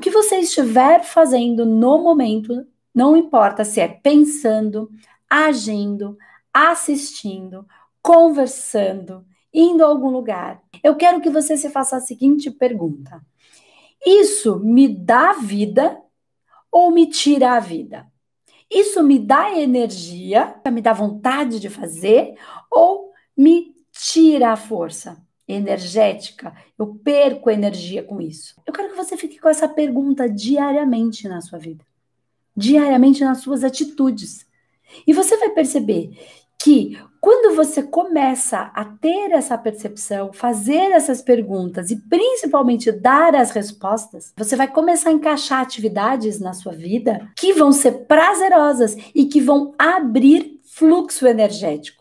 que você estiver fazendo no momento, não importa se é pensando, agindo, assistindo, conversando, indo a algum lugar. Eu quero que você se faça a seguinte pergunta: Isso me dá vida ou me tira a vida? Isso me dá energia, me dá vontade de fazer ou me tira a força? energética? Eu perco energia com isso? Eu quero que você fique com essa pergunta diariamente na sua vida, diariamente nas suas atitudes. E você vai perceber que quando você começa a ter essa percepção, fazer essas perguntas e principalmente dar as respostas, você vai começar a encaixar atividades na sua vida que vão ser prazerosas e que vão abrir fluxo energético.